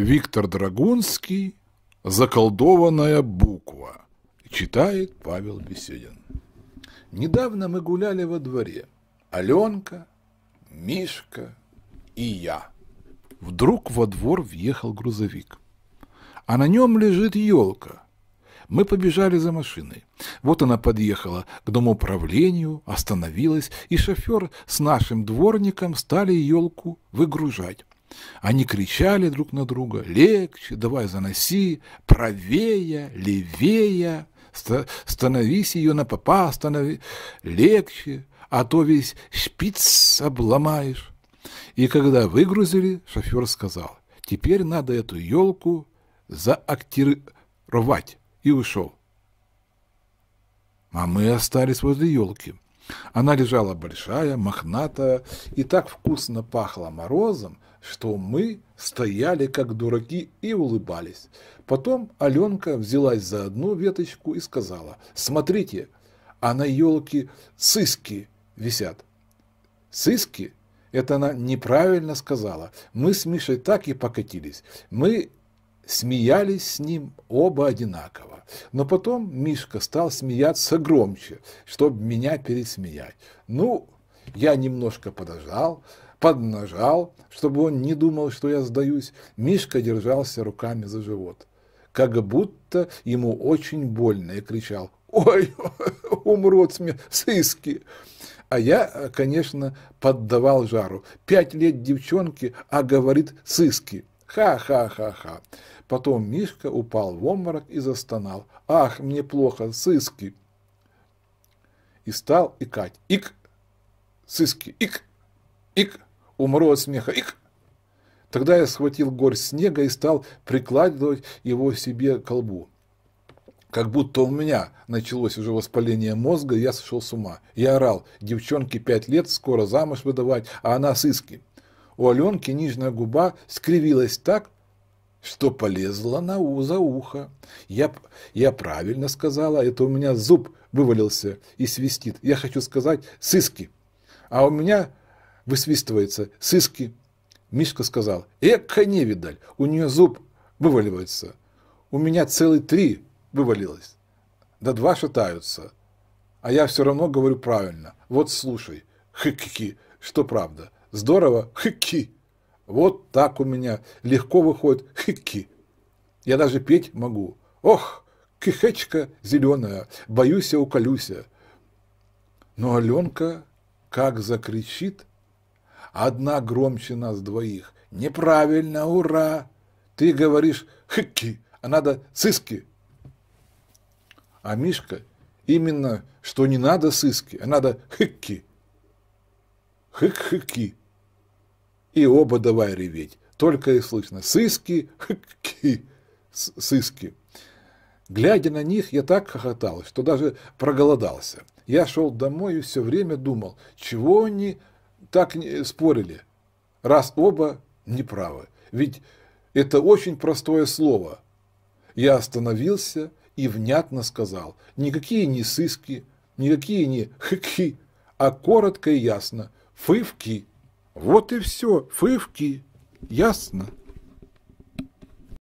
Виктор Драгунский «Заколдованная буква» читает Павел Беседин. Недавно мы гуляли во дворе. Аленка, Мишка и я. Вдруг во двор въехал грузовик. А на нем лежит елка. Мы побежали за машиной. Вот она подъехала к дому правлению, остановилась, и шофер с нашим дворником стали елку выгружать. Они кричали друг на друга «Легче, давай заноси, правее, левее, становись ее на попа, останови, легче, а то весь шпиц обломаешь». И когда выгрузили, шофер сказал «Теперь надо эту елку заактировать» и ушел. А мы остались возле елки. Она лежала большая, мохнатая, и так вкусно пахла морозом, что мы стояли как дураки и улыбались. Потом Аленка взялась за одну веточку и сказала, «Смотрите, а на елке сыски висят». «Сыски?» Это она неправильно сказала. Мы с Мишей так и покатились. Мы Смеялись с ним оба одинаково. Но потом Мишка стал смеяться громче, чтобы меня пересмеять. Ну, я немножко подождал, поднажал, чтобы он не думал, что я сдаюсь. Мишка держался руками за живот, как будто ему очень больно, и кричал «Ой, умрот от сыски!» А я, конечно, поддавал жару. Пять лет девчонке, а говорит «сыски». Ха-ха-ха-ха. Потом Мишка упал в обморок и застонал. «Ах, мне плохо, сыски!» И стал икать. «Ик! Сыски! Ик! Ик! Умру от смеха! Ик!» Тогда я схватил горсть снега и стал прикладывать его себе к колбу. Как будто у меня началось уже воспаление мозга, я сошел с ума. Я орал, девчонке пять лет, скоро замуж выдавать, а она сыски. У Аленки нижняя губа скривилась так, что полезла на у за ухо. Я, я правильно сказала, это у меня зуб вывалился и свистит. Я хочу сказать «сыски», а у меня высвистывается «сыски». Мишка сказал, эка невидаль, у нее зуб вываливается. У меня целый три вывалилось. Да два шатаются. А я все равно говорю правильно. Вот слушай, хыкки, что правда. Здорово, хыкки. Вот так у меня легко выходит хики. Я даже петь могу. Ох, кихечка зеленая, боюсь я уколюся. Но Аленка как закричит, одна громче нас двоих. Неправильно, ура! Ты говоришь хики, а надо сыски. А Мишка именно, что не надо сыски, а надо хики. Хык-хыки и оба давай реветь. Только и слышно «сыски, ки, сыски». Глядя на них, я так хохотал, что даже проголодался. Я шел домой и все время думал, чего они так спорили, раз оба неправы. Ведь это очень простое слово. Я остановился и внятно сказал, никакие не сыски, никакие не хки, а коротко и ясно – фывки. Вот и все, фывки, ясно.